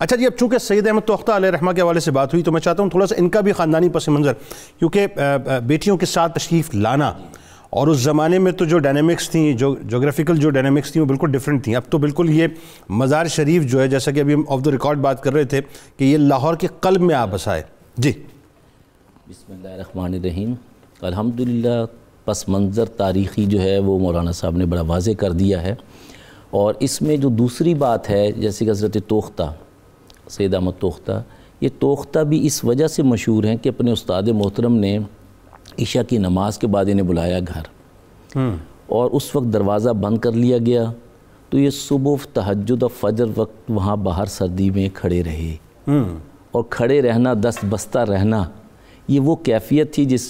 अच्छा जी अब चूंकि सैद अहमद तोख्ता रहमा के हवाले से बात हुई तो मैं चाहता हूँ थोड़ा सा इनका भी ख़ानदानी पस मंज़र क्योंकि बेटियों के साथ तशरीफ़ लाना और उस ज़माने में तो जो डायनेमिक्स थी जो जोग्राफिकल जो डायनेमिक्स थी वो बिल्कुल डिफरेंट थी अब तो बिल्कुल ये मज़ार शरीफ जो है जैसा कि अभी हम ऑफ द रिकॉर्ड बात कर रहे थे कि ये लाहौर के कल्ब में आप बसाए जी बसमीम अलहमदिल्ला पस मंज़र तारीख़ी जो है वो मौलाना साहब ने बड़ा वाज कर दिया है और इसमें जो दूसरी बात है जैसे कि हज़रत तोख्ता सैद अहमद तोख्ता ये तोख्ता भी इस वजह से मशहूर हैं कि अपने उस्ताद मोहतरम ने ईशा की नमाज़ के बाद इन्हें बुलाया घर हम्म। और उस वक्त दरवाज़ा बंद कर लिया गया तो ये सुबह तहजद और फजर वक्त वहाँ बाहर सर्दी में खड़े रहे हम्म। और खड़े रहना दस बस्ता रहना ये वो कैफियत थी जिस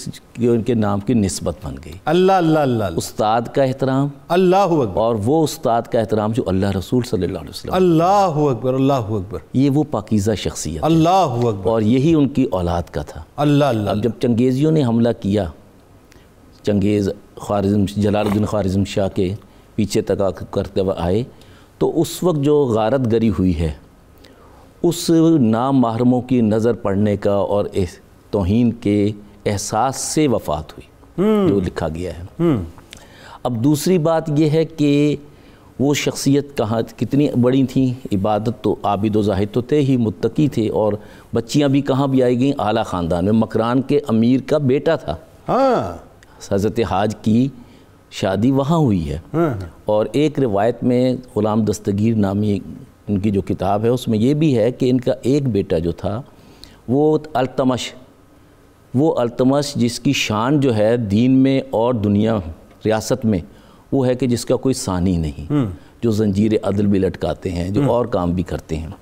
उनके नाम की नस्बत बन गई अल्लाह अल्लाह अल्लाह उस्ताद का एहतराम अल्लाह अकबर और वो उस्ताद का एहतराम जो अल्लाह रसूल सल्लल्लाहु अलैहि वसल्लम अल्लाह अकबर अल्लाह अकबर ये वो पाकिज़ा शख्सियत अल्लाह अकबर और यही उनकी औलाद का था अल्लाह अल्लाह जब चंगेज़ियों ने हमला किया चंगेज़ ख्वारिज्म जलालुद्दीन ख्वारिज्म शाह के पीछे तक करते हुए आए तो उस वक्त जो गारत गरी हुई है उस नाम माहरमों की नज़र पड़ने का और तोहन के एहसास से वफात हुई हम्म। जो लिखा गया है अब दूसरी बात यह है कि वो शख्सियत कहाँ कितनी बड़ी थी इबादत तो आबिद व जाहिद तो थे ही मुतकी थे और बच्चियाँ भी कहाँ भी आई गई आला ख़ानदान में मकरान के अमीर का बेटा था हाँ। हजरत हाज की शादी वहाँ हुई है हाँ। और एक रिवायत में ग़ुलाम दस्तगीर नामी इनकी जो किताब है उसमें यह भी है कि इनका एक बेटा जो था वो अलतमश वो अल्तमस जिसकी शान जो है दीन में और दुनिया रियासत में वो है कि जिसका कोई सानी नहीं हम्म। जो जंजीर अदल भी लटकाते हैं जो हम्म। और काम भी करते हैं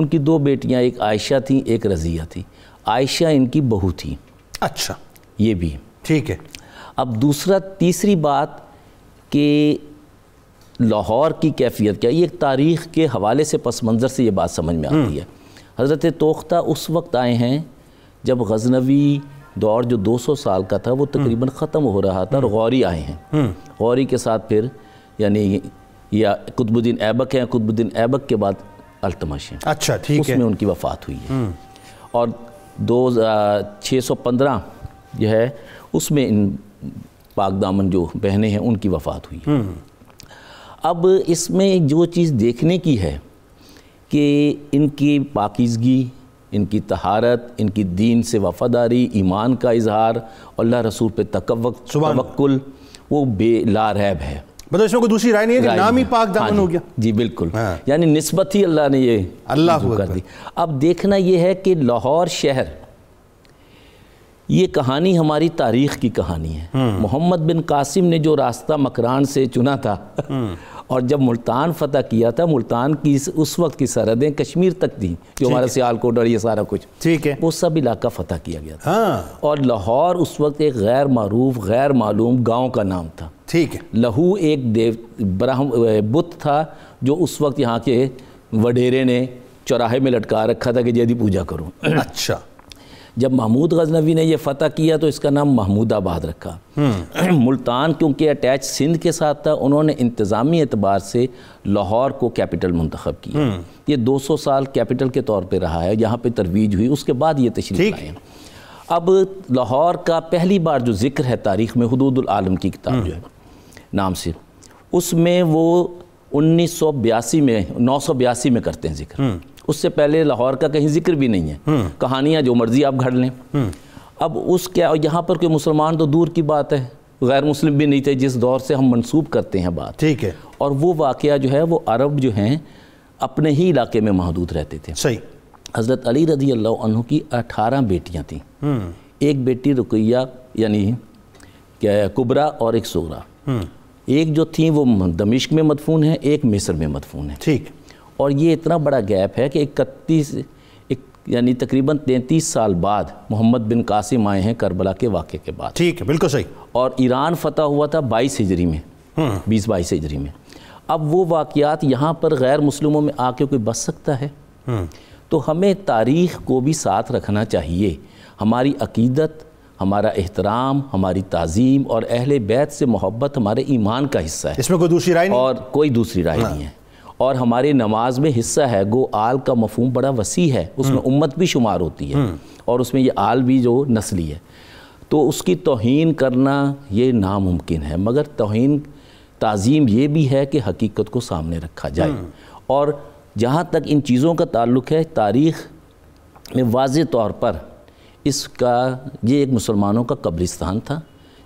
उनकी दो बेटियां एक आयशा थी एक रज़िया थी आयशा इनकी बहू थी अच्छा ये भी ठीक है अब दूसरा तीसरी बात कि लाहौर की कैफियत क्या ये एक तारीख़ के हवाले से पस मंज़र से ये बात समझ में आती हम्म। है हज़रत तोख्ता उस वक्त आए हैं जब गजनवी दौर जो 200 साल का था वो हम्म। तकरीबन ख़त्म हो रहा था और हम्म। गौरी आए हैं हम्म। गौरी के साथ फिर यानी या कुतुबुद्दीन ऐबक हैं कुतुबुद्दीन ऐबक के बाद अल्तमश हैं अच्छा ठीक उसमें है उसमें उनकी वफ़ात हुई है और दो छः सौ पंद्रह जो है उसमें इन पाक दामन जो बहनें हैं उनकी वफ़ात हुई है अब इसमें जो चीज़ देखने की है कि इनकी पाकिजगी इनकी तहारत इनकी दीन से वफ़ादारी ईमान का इजहार अल्लाह रसूल पे तकवक्ल वो बे है मतलब को दूसरी राय नहीं है कि नाम ही पाक दामन हाँ हो गया जी बिल्कुल हाँ। यानी नस्बत ही अल्लाह ने ये अल्लाह कर दी अब देखना ये है कि लाहौर शहर ये कहानी हमारी तारीख की कहानी है हम्म। मोहम्मद बिन कासिम ने जो रास्ता मकरान से चुना था हम्म। और जब मुल्तान फ़तह किया था मुल्तान की उस वक्त की सरहदें कश्मीर तक थी जो हमारा सियालकोट और ये सारा कुछ ठीक है वो सब इलाका फ़तह किया गया था हाँ। और लाहौर उस वक्त एक गैर मरूफ गैर मालूम गाँव का नाम था ठीक है लहू एक देव ब्रह्म बुत था जो उस वक्त यहाँ के वडेरे ने चौराहे में लटका रखा था कि यदि पूजा करूँ अच्छा जब महमूद गजनवी ने यह फ़तह किया तो इसका नाम महमूदाबाद रखा हम्म। मुल्तान क्योंकि अटैच सिंध के साथ था उन्होंने इंतज़ामी एतबार से लाहौर को कैपिटल मंतखब किया हम्म। ये 200 साल कैपिटल के तौर पे रहा है यहाँ पे तरवीज हुई उसके बाद ये तशरीफ आए अब लाहौर का पहली बार जो जिक्र है तारीख में आलम की किताब हम्म। जो है नाम से उसमें वो उन्नीस में नौ में करते हैं जिक्र उससे पहले लाहौर का कहीं जिक्र भी नहीं है हम्म। कहानियाँ जो मर्जी आप घड़ लें हम्म। अब उस क्या यहाँ पर कोई मुसलमान तो दूर की बात है गैर मुस्लिम भी नहीं थे जिस दौर से हम मनसूब करते हैं बात ठीक है और वो वाक़ जो है वो अरब जो हैं अपने ही इलाके में महदूद रहते थे सही हज़रत अली रजी अल्लाह की अठारह बेटियाँ थीं हम्म। एक बेटी रुकैया यानी क्या है कुबरा और एक सोरा एक जो थी वो दमिश्क में मदफून है एक मिस्र में मदफून है ठीक और ये इतना बड़ा गैप है कि इकतीस एक यानी तकरीबन तैंतीस साल बाद मोहम्मद बिन कासिम आए हैं करबला के वाक़े के बाद ठीक है बिल्कुल सही और ईरान फतह हुआ था बाईस हिजरी में हम्म। बीस बाईस हिजरी में अब वो वाक़ात यहाँ पर गैर मुस्लिमों में आके कोई बच सकता है हम्म। तो हमें तारीख़ को भी साथ रखना चाहिए हमारी अकीदत हमारा एहतराम हमारी तज़ीम और अहल बैत से मोहब्बत हमारे ईमान का हिस्सा है इसमें कोई दूसरी राय और कोई दूसरी राय नहीं है और हमारी नमाज में हिस्सा है गो आल का मफहम बड़ा वसी है उसमें हम्म। उम्मत भी शुमार होती है हम्म। और उसमें ये आल भी जो नस्ली है तो उसकी तोहन करना ये नामुमकिन है मगर तोहन तज़ीम ये भी है कि हकीकत को सामने रखा जाए हम्म। और जहाँ तक इन चीज़ों का ताल्लुक है तारीख़ में वाज तौर पर इसका ये एक मुसलमानों का कब्रिस्तान था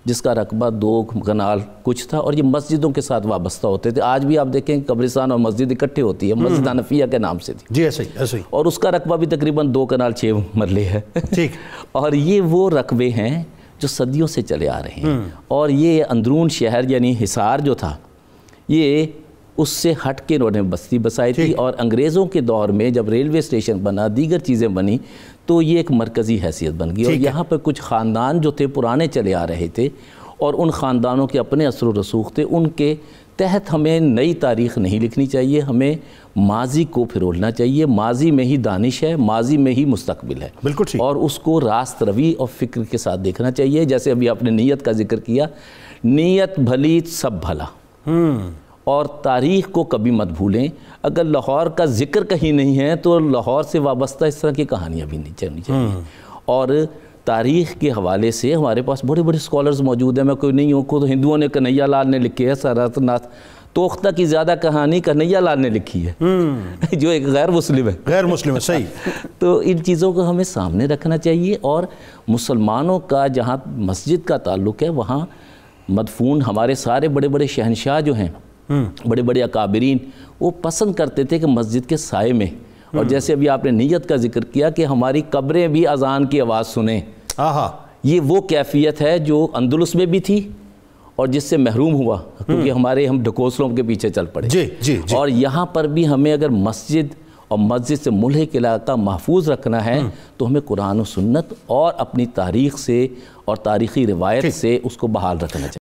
जिसका रकबा दो कनाल कुछ था और ये मस्जिदों के साथ वाबस्ता होते थे आज भी आप देखें कब्रिस्तान और मस्जिद इकट्ठे होती है मस्जिद हम्म। नफ़िया के नाम से थी जी ऐसे ऐसे और उसका रकबा भी तकरीबन दो कनाल छः मरले है ठीक और ये वो रकबे हैं जो सदियों से चले आ रहे हैं हम्म। और ये अंदरून शहर यानी हिसार जो था ये उससे हट के उन्होंने बस्ती बसाई थी और अंग्रेज़ों के दौर में जब रेलवे स्टेशन बना दीगर चीज़ें बनी तो ये एक मरकज़ी हैसियत बन गई और यहाँ पर कुछ ख़ानदान जो थे पुराने चले आ रहे थे और उन ख़ानदानों के अपने असर रसूख थे उनके तहत हमें नई तारीख नहीं लिखनी चाहिए हमें माजी को फिरोलना चाहिए माजी में ही दानिश है माजी में ही मुस्तबिल है बिल्कुल ठीक और उसको रास्त रवि और फिक्र के साथ देखना चाहिए जैसे अभी आपने नीयत का जिक्र किया नीयत भली सब भला हम्म। और तारीख़ को कभी मत भूलें अगर लाहौर का जिक्र कहीं नहीं है तो लाहौर से वाबस्ता इस तरह की कहानियाँ भी नहीं चलनी चाहिए हम्म। और तारीख़ के हवाले से हमारे पास बड़े बड़े स्कॉलर्स मौजूद हैं मैं कोई नहीं हूँ को तो हिंदुओं ने कन्हैया लाल ने लिखे है सारनाथ तोख्ता की ज़्यादा कहानी कन्हैया लाल ने लिखी है हम्म। जो एक गैर मुस्लिम है गैर मुस्लिम है सही तो इन चीज़ों को हमें सामने रखना चाहिए और मुसलमानों का जहाँ मस्जिद का ताल्लुक है वहाँ मदफून हमारे सारे बड़े बड़े शहनशाह जो हैं हम्म। बड़े बड़े अकाबरीन वो पसंद करते थे कि मस्जिद के साय में और हम्म। जैसे अभी आपने नीयत का जिक्र किया कि हमारी कब्रें भी अजान की आवाज़ सुने ये वो कैफियत है जो अंदुलस में भी थी और जिससे महरूम हुआ क्योंकि हम्म। हमारे हम ढकोसलों के पीछे चल पड़े जी, जी, जी। और यहाँ पर भी हमें अगर मस्जिद और मस्जिद से मुलहक इलाका महफूज रखना है तो हमें कुरान सुन्नत और अपनी तारीख से और तारीखी रिवायत से उसको बहाल रखना चाहिए